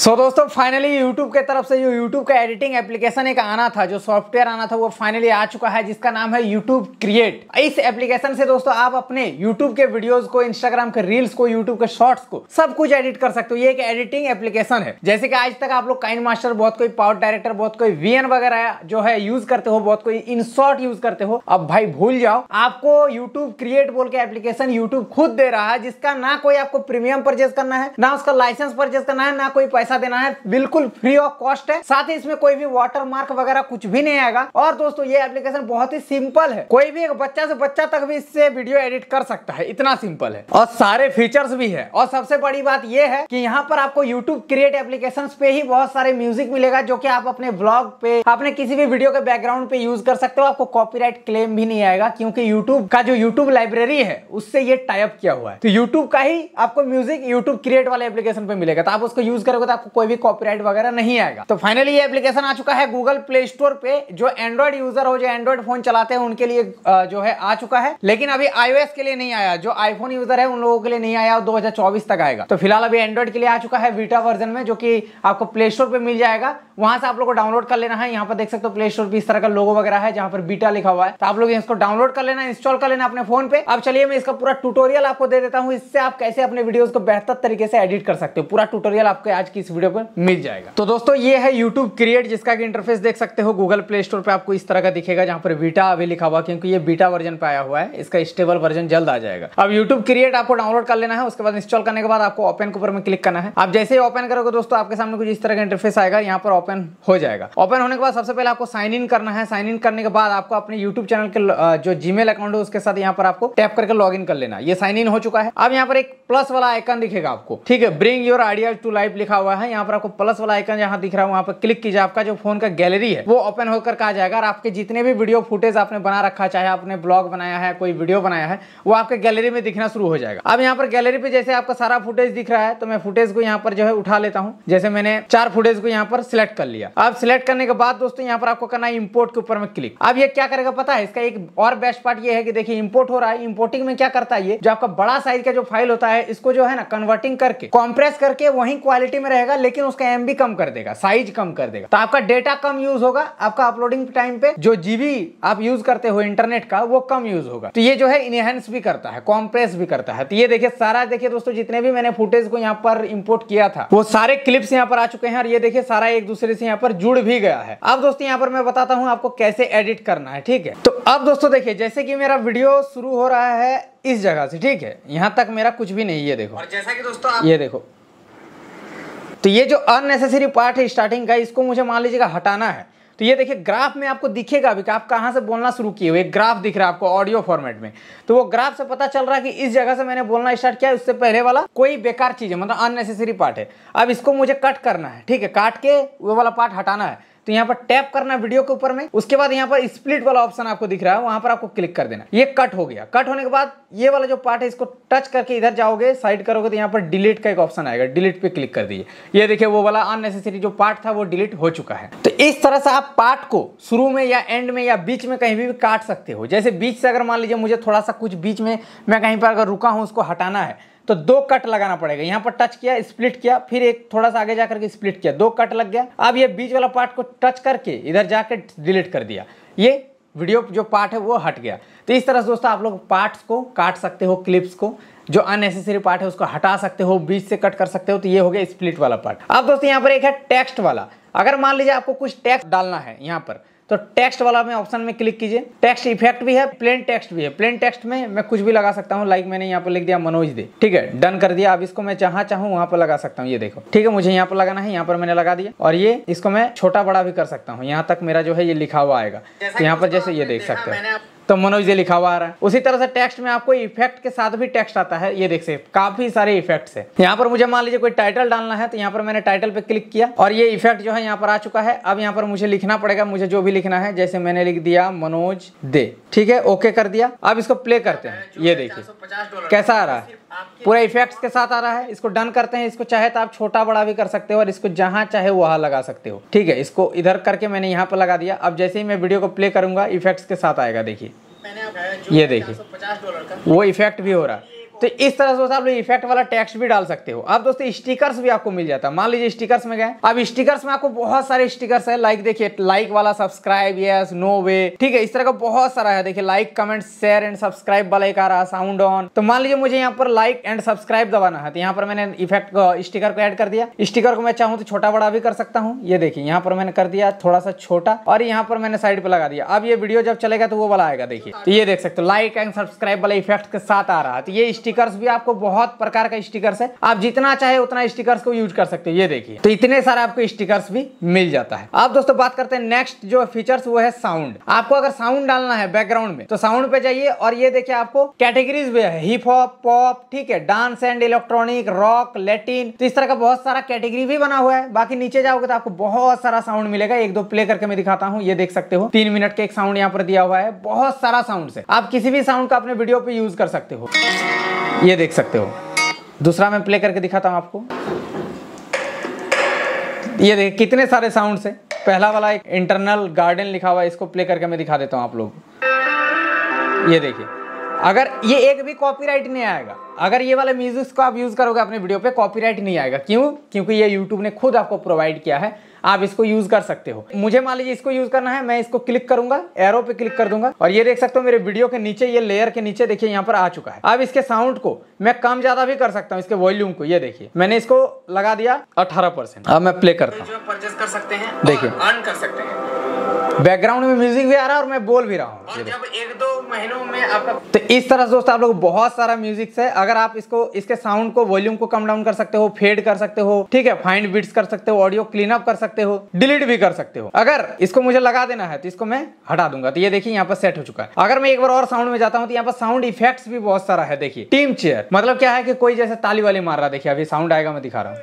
सो so, दोस्तों finally YouTube के तरफ से जो यूट्यूब का एडिटिंग एप्लीकेशन एक आना था जो सॉफ्टवेयर आना था वो फाइनली आ चुका है जिसका नाम है यूट्यूब क्रिएट इस एप्लीकेशन से दोस्तों आप अपने YouTube के वीडियोस को Instagram के रील्स को यूट्यूब के शॉर्ट्स को सब कुछ एडिट कर सकते हो ये एक एडिटिंग एप्लीकेशन है जैसे कि आज तक आप लोग काइन मास्टर बहुत कोई पावर डायरेक्टर बहुत कोई वीएन वगैरह जो है यूज करते हो बहुत कोई इन शॉर्ट यूज करते हो अब भाई भूल जाओ आपको यूट्यूब क्रिएट बोल के एप्लीकेशन यूट्यूब खुद दे रहा है जिसका ना कोई आपको प्रीमियम परचेज करना है ना उसका लाइसेंस परचेज करना है ना कोई पैसा पैसा देना है बिल्कुल फ्री ऑफ कॉस्ट है साथ ही इसमें कोई भी वाटर मार्क वगैरह कुछ भी नहीं आएगा और दोस्तों ये एप्लीकेशन बहुत ही सिंपल है कोई भी एक बच्चा से बच्चा तक भी इससे वीडियो एडिट कर सकता है इतना सिंपल है और सारे फीचर्स भी है और सबसे बड़ी बात यह है कि यहाँ पर आपको यूट्यूब क्रिएट एप्लीकेशन पे ही बहुत सारे म्यूजिक मिलेगा जो की आप अपने ब्लॉग पे अपने किसी भी वीडियो के बैकग्राउंड पे यूज कर सकते हो आपको कॉपी क्लेम भी नहीं आएगा क्योंकि यूट्यूब का जो यूट्यूब लाइब्रेरी है उससे ये टाइप किया हुआ है तो यूट्यूब का ही आपको म्यूजिक यूट्यूब क्रिएट वाले एप्लीकेशन पे मिलेगा तो आप उसको यूज करोगे तो आपको कोई भी कॉपीराइट वगैरह नहीं आएगा तो फाइनली ये एप्लीकेशन आ चुका है गूगल प्ले स्टोर पे जो एंड्रॉइड यूजर हो जो एंड्रॉइड फोन चलाते हैं उनके लिए जो है आ चुका है लेकिन अभी आईओएस के लिए नहीं आया जो आईफोन यूजर है उन लोगों के लिए नहीं आया दो तक आएगा तो फिलहाल अभी एंड्रॉइड के लिए आ चुका है वीटा वर्जन में जो की आपको प्ले स्टोर पर मिल जाएगा वहां से आप लोग को डाउनलोड कर लेना है यहाँ पर देख सकते हो प्ले स्टोर पर इस तरह का लोगो वगैरह है जहां पर बीटा लिखा हुआ है तो आप लोग इसको डाउनलोड कर लेना इंस्टॉल कर लेना अपने फोन पे अब चलिए मैं इसका पूरा ट्यूटोरियल आपको दे देता हूँ इससे आप कैसे अपने वीडियोस को बेहतर तरीके से एडिट कर सकते हो पूरा ट्यूटोरियल आपके आज की इस वीडियो पर मिल जाएगा तो दोस्तों ये है यूट्यूब क्रिएट जिसका कि इंटरफेस देख सकते हो गूगल प्ले स्टोर पर आपको इस तरह का दिखेगा जहां पर बीटा अभी लिखा हुआ क्योंकि ये बीटा वर्जन पे आया हुआ है इसका स्टेबल वर्जन जल्द आ जाएगा अब यूट्यूब क्रिएट आपको डाउनलोड कर लेना है उसके बाद इंस्टॉल करने के बाद आपको ओपन के ऊपर में क्लिक करना है आप जैसे ही ओपन करोगे दोस्तों आपके सामने कुछ इस तरह का इंटरफेस आएगा यहाँ पर ओपन हो जाएगा ओपन होने के बाद सबसे पहले आपको साइन इन करना है साइन इन करने के बाद आपको अपने यूट्यूब चैनल के जो जीमेल अकाउंट है उसके साथ यहाँ पर आपको टैप करके लॉग कर लेना ये साइन इन हो चुका है अब यहाँ पर एक प्लस वाला आइकन दिखेगा आपको ठीक है bring your idea to life लिखा हुआ है है यहाँ पर आपको प्लस वाला आइकन जहाँ दिख रहा है वहाँ पर क्लिक कीजिए आपका जो फोन का गैलरी है वो ओपन होकर कहा जाएगा और आपके जितने भी वीडियो फुटेज आपने बना रखा चाहे आपने ब्लॉग बनाया है कोई वीडियो बनाया है वो आपके गैलरी में दिखना शुरू हो जाएगा अब यहाँ पर गैलरी पे जैसे आपका सारा फुटेज दिख रहा है तो मैं फुटेज को यहाँ पर जो है उठा लेता हूँ जैसे मैंने चार फुटेज को यहाँ पर सिलेक्ट कर लिया अब सिलेक्ट करने के बाद दोस्तों यहाँ पर आपको करना है इम्पोर्ट के ऊपर में क्लिक अब ये क्या करेगा पता है इसका एक और बेस्ट पार्ट ये है कि देखिए इम्पोर्ट हो रहा है इम्पोर्टिंग में क्या करता है ये जो आपका बड़ा साइज का जो फाइल होता है इसको जो है ना कन्वर्टिंग करके कॉम्प्रेस करके वही क्वालिटी में रहेगा जाएगा लेकिन उसका एम कम कर देगा साइज कम कर देगा तो आपका डेटा कम यूज होगा आपका अपलोडिंग टाइम पे जो जीबी आप यूज करते हो इंटरनेट का वो कम यूज होगा तो ये जो है इनहेंस भी करता है कॉम्प्रेस भी करता है तो ये देखिए सारा देखिए दोस्तों जितने भी मैंने फुटेज को यहाँ पर इम्पोर्ट किया था वो सारे क्लिप्स यहाँ पर आ चुके हैं और ये देखिए सारा एक दूसरे से यहाँ पर जुड़ भी गया है अब दोस्तों यहाँ पर मैं बताता हूँ आपको कैसे एडिट करना है ठीक है तो अब दोस्तों देखिए जैसे कि मेरा वीडियो शुरू हो रहा है इस जगह से ठीक है यहाँ तक मेरा कुछ भी नहीं है देखो और जैसा कि दोस्तों आप... ये देखो तो ये जो अननेसेसरी पार्ट है स्टार्टिंग का इसको मुझे मान लीजिएगा हटाना है तो ये देखिए ग्राफ में आपको दिखेगा अभी कि आप कहाँ से बोलना शुरू किए हुए ग्राफ दिख रहा है आपको ऑडियो फॉर्मेट में तो वो ग्राफ से पता चल रहा है कि इस जगह से मैंने बोलना स्टार्ट किया उससे पहले वाला कोई बेकार चीज़ है मतलब अननेसेसरी पार्ट है अब इसको मुझे कट करना है ठीक है काट के वो वाला पार्ट हटाना है तो यहाँ पर टैप करना वीडियो के ऊपर में उसके बाद यहाँ पर स्प्लिट वाला ऑप्शन आपको दिख रहा है वहां पर आपको क्लिक कर देना ये कट हो गया कट होने के बाद ये वाला जो पार्ट है इसको टच करके इधर जाओगे साइड करोगे तो यहाँ पर डिलीट का एक ऑप्शन आएगा डिलीट पे क्लिक कर दीजिए ये देखिए वो वाला अननेसेसरी जो पार्ट था वो डिलीट हो चुका है तो इस तरह से आप पार्ट को शुरू में या एंड में या बीच में कहीं भी, भी काट सकते हो जैसे बीच से अगर मान लीजिए मुझे थोड़ा सा कुछ बीच में मैं कहीं पर अगर रुका हूँ उसको हटाना है तो दो कट लगाना पड़ेगा यहाँ पर टच किया स्प्लिट किया फिर एक थोड़ा सा आगे जाकर के स्प्लिट किया दो कट लग गया अब ये बीच वाला पार्ट को टच करके इधर जाकर डिलीट कर दिया ये वीडियो जो पार्ट है वो हट गया तो इस तरह से दोस्तों आप लोग पार्ट्स को काट सकते हो क्लिप्स को जो अननेसेसरी पार्ट है उसको हटा सकते हो बीच से कट कर सकते हो तो ये हो गया स्प्लिट वाला पार्ट अब दोस्तों यहाँ पर एक है टेक्स्ट वाला अगर मान लीजिए आपको कुछ टेक्स्ट डालना है यहाँ पर तो टेक्स्ट वाला में ऑप्शन में क्लिक कीजिए टेक्स्ट इफेक्ट भी है प्लेन टेक्स्ट भी है प्लेन टेक्स्ट में मैं कुछ भी लगा सकता हूँ लाइक मैंने यहाँ पर लिख दिया मनोज दे ठीक है डन कर दिया अब इसको मैं जहाँ चाहूँ वहाँ पर लगा सकता हूँ ये देखो ठीक है मुझे यहाँ पर लगाना है यहाँ पर मैंने लगा दिया और ये इसको मैं छोटा बड़ा भी कर सकता हूँ यहाँ तक मेरा जो है ये लिखा हुआ आएगा तो यहाँ पर जैसे ये देख सकते हैं तो मनोज ये लिखा हुआ आ रहा है उसी तरह से टेक्स्ट में आपको इफेक्ट के साथ भी टेक्स्ट आता है ये देख सकते काफी सारे इफेक्ट है यहाँ पर मुझे मान लीजिए कोई टाइटल डालना है तो यहाँ पर मैंने टाइटल पे क्लिक किया और ये इफेक्ट जो है यहाँ पर आ चुका है अब यहाँ पर मुझे लिखना पड़ेगा मुझे जो भी लिखना है जैसे मैंने लिख दिया मनोज दे ठीक है ओके कर दिया अब इसको प्ले करते हैं ये देखिए कैसा आ रहा है पूरा इफेक्ट्स के साथ आ रहा है इसको डन करते हैं इसको चाहे तो आप छोटा बड़ा भी कर सकते हो और इसको जहाँ चाहे वहां लगा सकते हो ठीक है इसको इधर करके मैंने यहाँ पर लगा दिया अब जैसे ही मैं वीडियो को प्ले करूंगा इफेक्ट्स के साथ आएगा देखिए ये देखिए वो इफेक्ट भी हो रहा है तो इस तरह से आप लोग इफेक्ट वाला टेक्स्ट भी डाल सकते हो अब दोस्तों स्टिकर्स भी आपको मिल जाता है मान लीजिए स्टिकर्स में गए अब स्टिकर्स में आपको बहुत सारे स्टिकर्स है लाइक देखिए लाइक वाला सब्सक्राइब यस नो वे ठीक है इस तरह का बहुत सारा है देखिए like comment share and subscribe वाला एक आ रहा साउंड ऑन तो मान लीजिए मुझे यहाँ पर लाइक एंड सब्सक्राइब दबाना है तो यहाँ पर मैंने इफेक्ट स्टिकर को एड कर दिया स्टिकर को मैं चाहूँ तो छोटा बड़ा भी कर सकता हूँ ये देखिए यहाँ पर मैंने कर दिया थोड़ा सा छोटा और यहाँ पर मैंने साइड पर लगा दिया अब ये वीडियो जब चलेगा तो वो वाला आएगा देखिए तो ये देख सकते हो लाइक एंड सब्सक्राइब वाला इफेक्ट के साथ आ रहा है तो ये स्टिक स्टिकर्स भी आपको बहुत प्रकार का स्टिकर्स है आप जितना चाहे उतना स्टिकर्स को यूज कर सकते हैं ये देखिए तो इतने सारे आपको स्टिकर्स भी मिल जाता है अब दोस्तों बात करते हैं नेक्स्ट जो फीचर्स वो है साउंड आपको अगर साउंड डालना है बैकग्राउंड में तो साउंड पे जाइए और ये देखिए आपको कैटेगरीज भी है हिप हॉप पॉप ठीक है dance and electronic rock Latin तो इस तरह का बहुत सारा कैटेगरी भी बना हुआ है बाकी नीचे जाओगे तो आपको बहुत सारा साउंड मिलेगा एक दो प्ले करके मैं दिखाता हूँ ये देख सकते हो तीन मिनट का एक साउंड यहाँ पर दिया हुआ है बहुत सारा साउंड है आप किसी भी साउंड का अपने वीडियो पे यूज कर सकते हो ये देख सकते हो दूसरा मैं प्ले करके दिखाता हूँ आपको ये देखिए कितने सारे साउंड से पहला वाला एक इंटरनल गार्डन लिखा हुआ है इसको प्ले करके मैं दिखा देता हूँ आप लोग ये देखिए अगर ये एक भी कॉपीराइट नहीं आएगा अगर ये वाला म्यूजिक को आप यूज़ करोगे अपने वीडियो पे कॉपीराइट नहीं आएगा क्यों क्योंकि ये यूट्यूब ने खुद आपको प्रोवाइड किया है आप इसको यूज़ कर सकते हो मुझे मान लीजिए इसको यूज़ करना है मैं इसको क्लिक करूंगा एरो पे क्लिक कर दूंगा और ये देख सकते हो मेरे वीडियो के नीचे ये लेयर के नीचे देखिए यहाँ पर आ चुका है अब इसके साउंड को मैं कम ज़्यादा भी कर सकता हूँ इसके वॉल्यूम को ये देखिए मैंने इसको लगा दिया अठारह अब मैं प्ले करता हूँ परचेज कर सकते हैं देखिए अर्न कर सकते हैं बैकग्राउंड हाँ। में म्यूजिक भी आ रहा है और मैं बोल भी रहा हूँ एक दो महीनों में तो इस तरह से दोस्तों आप लोग बहुत सारा म्यूजिक है अगर आप इसको इसके साउंड को वॉल्यूम को कम डाउन कर सकते हो फेड कर सकते हो ठीक है फाइंड बीट्स कर सकते हो ऑडियो क्लीन अप कर सकते हो डिलीट भी कर सकते हो अगर इसको मुझे लगा देना है तो इसको मैं हटा दूंगा तो ये देखिए यहाँ पर सेट हो चुका है अगर मैं एक बार और साउंड में जाता हूँ तो यहाँ पर साउंड इफेक्ट भी बहुत सारा है देखिए टीम चेयर मतलब क्या है कि कोई जैसे ताली वाली मार रहा देखिए अभी साउंड आएगा मैं दिखा रहा हूँ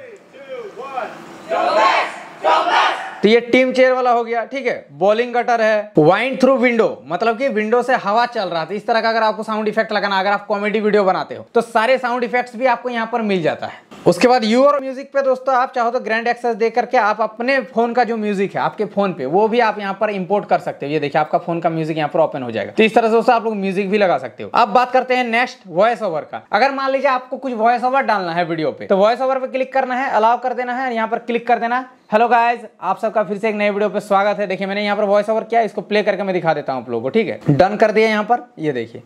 तो ये टीम चेयर वाला हो गया ठीक है बॉलिंग कटर है वाइंड थ्रू विंडो मतलब कि विंडो से हवा चल रहा था इस तरह का अगर आपको साउंड इफेक्ट लगाना अगर आप कॉमेडी वीडियो बनाते हो तो सारे साउंड इफेक्ट्स भी आपको यहाँ पर मिल जाता है उसके बाद यू और म्यूजिक पे दोस्तों आप चाहो तो ग्रैंड एक्सेस दे करके आप अपने फोन का जो म्यूजिक है आपके फोन पे वो भी आप यहाँ पर इंपोर्ट कर सकते हो ये देखिए आपका फोन का म्यूजिक यहाँ पर ओपन हो जाएगा तो इस तरह से दोस्तों आप लोग म्यूजिक भी लगा सकते हो अब बात करते हैं नेक्स्ट वॉइस ओवर का अगर मान लीजिए आपको कुछ वॉइस ओवर डालना है वीडियो पे तो वॉइस ओवर पे क्लिक करना है अलाउ कर देना है यहाँ पर क्लिक कर देना हेलो गाइज आप सबका फिर से एक नए वीडियो पे स्वागत है देखिए मैंने यहाँ पर वॉइस ओवर किया इसको प्ले करके मैं दिखा देता हूँ आप लोगों को ठीक है डन कर दिया यहाँ पर ये देखिए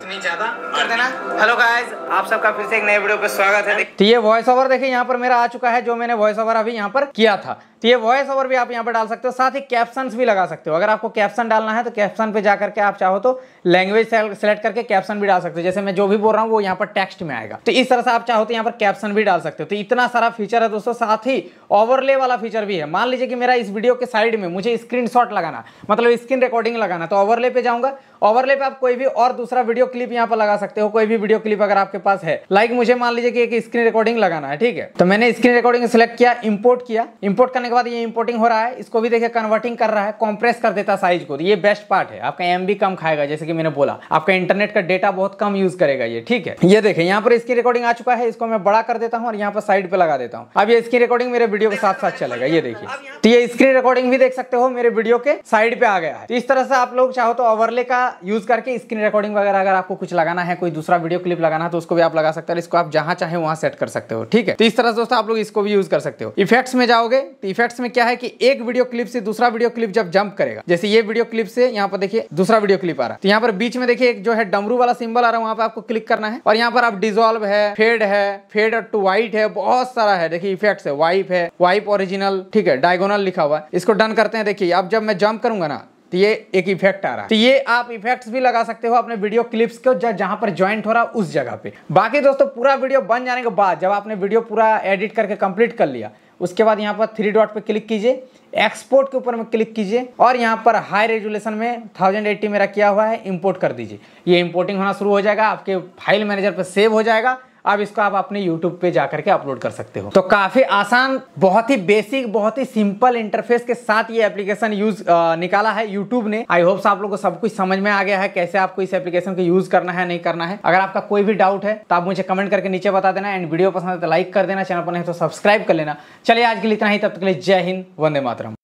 हेलो गाइज आप सबका फिर से एक नए वीडियो पे स्वागत है तो ये वॉइस ओवर देखिए यहाँ पर मेरा आ चुका है जो मैंने वॉइस ओवर अभी यहाँ पर किया था तो ये वॉइस ओवर भी आप यहाँ पर डाल सकते हो साथ ही कैप्शन भी लगा सकते हो अगर आपको कैप्शन डालना है तो कैप्शन पे जा करके आप चाहो तो लैंग्वेज सेलेक्ट करके कैप्शन भी डाल सकते हो जैसे मैं जो भी बोल रहा हूँ वो यहाँ पर टेक्स्ट में आएगा तो इस तरह से आप चाहो तो यहाँ पर कैप्शन भी डाल सकते हो तो इतना सारा फीचर है दोस्तों साथ ही ओवरले वाला फीचर भी है मान लीजिए कि मेरा इस वीडियो के साइड में मुझे स्क्रीन लगाना मतलब स्क्रीन रिकॉर्डिंग लगाना तो ओवरले पे जाऊंगा ओवरले पे आप कोई भी और दूसरा वीडियो क्लिप यहाँ पर लगा सकते हो कोई भी वीडियो क्लिप अगर आपके पास है लाइक मुझे मान लीजिए कि एक स्क्रीन रिकॉर्डिंग लगाना है ठीक है तो मैंने स्क्रीन रिकॉर्डिंग सेलेक्ट किया इम्पोर्ट किया इम्पोर्ट करने के बाद ये इम्पोर्टिंग हो रहा है इसको भी देखिए कन्वर्टिंग कर रहा है कॉम्प्रेस कर देता साइज को तो ये बेस्ट पार्ट है आपका एम कम खाएगा जैसे कि मैंने बोला आपका इंटरनेट का डेटा बहुत कम यूज करेगा ये ठीक है ये देखे यहाँ पर इसकी रिकॉर्डिंग आ चुका है इसको मैं बड़ा कर देता हूँ और यहाँ पर साइड पे लगा देता हूँ अब ये इसकी रिकॉर्डिंग मेरे वीडियो के साथ साथ चलेगा ये देखिए तो ये स्क्रीन रिकॉर्डिंग भी देख सकते हो मेरे वीडियो के साइड पे आ गया है तो इस तरह से आप लोग चाहो तो ओवरले का यूज़ करके स्क्रीन रिकॉर्डिंग वगैरह अगर आपको कुछ लगाना है कोई दूसरा वीडियो क्लिप लगाना है तो उसको भी आप लगा सकते हो इसको आप जहां चाहे वहां सेट कर सकते हो ठीक है तो इस तरह से दोस्तों आप लोग इसको भी यूज़ कर सकते हो इफेक्ट्स में जाओगे तो इफेक्ट्स में क्या है कि एक वीडियो क्लिप से दूसरा वीडियो क्लिप जब जंप करेगा जैसे ये वीडियो क्लिप से यहाँ पर देखिए दूसरा वीडियो क्लिप आ रहा है तो यहाँ पर बीच में देखिए एक जो है डमरू वाला सिंबल आ रहा है वहां पर आपको क्लिक करना है और यहाँ पर आप डिजोल्व है फेड है फेड टू व्हाइट है बहुत सारा है देखिए इफेक्ट्स है वाइप है वाइप ओरिजिनल ठीक है डायगोनल लिखा हुआ है इसको डन करते हैं देखिए अब जब मैं जंप करूंगा ना तो ये एक इफेक्ट आ रहा है तो ये आप इफेक्ट्स भी लगा सकते हो अपने वीडियो क्लिप्स को जहाँ पर ज्वाइंट हो रहा है उस जगह पे बाकी दोस्तों पूरा वीडियो बन जाने के बाद जब आपने वीडियो पूरा एडिट करके कंप्लीट कर लिया उसके बाद यहाँ पर थ्री डॉट पे क्लिक कीजिए एक्सपोर्ट के ऊपर में क्लिक कीजिए और यहाँ पर हाई रेजुलेशन में थाउजेंड एट्टी मेरा किया हुआ है इम्पोर्ट कर दीजिए ये इम्पोर्टिंग होना शुरू हो जाएगा आपके फाइल मैनेजर पर सेव हो जाएगा अब इसको आप अपने यूट्यूब पे जाकर के अपलोड कर सकते हो तो काफ़ी आसान बहुत ही बेसिक बहुत ही सिंपल इंटरफेस के साथ ये एप्लीकेशन यूज निकाला है यूट्यूब ने आई होप्स आप लोग को सब कुछ समझ में आ गया है कैसे आपको इस एप्लीकेशन को यूज करना है नहीं करना है अगर आपका कोई भी डाउट है तो आप मुझे कमेंट करके नीचे बता देना एंड वीडियो पसंद है तो लाइक कर देना चैनल पर नहीं तो सब्सक्राइब कर लेना चलिए आज के लिए इतना ही तब तक के लिए जय हिंद वंदे मातरम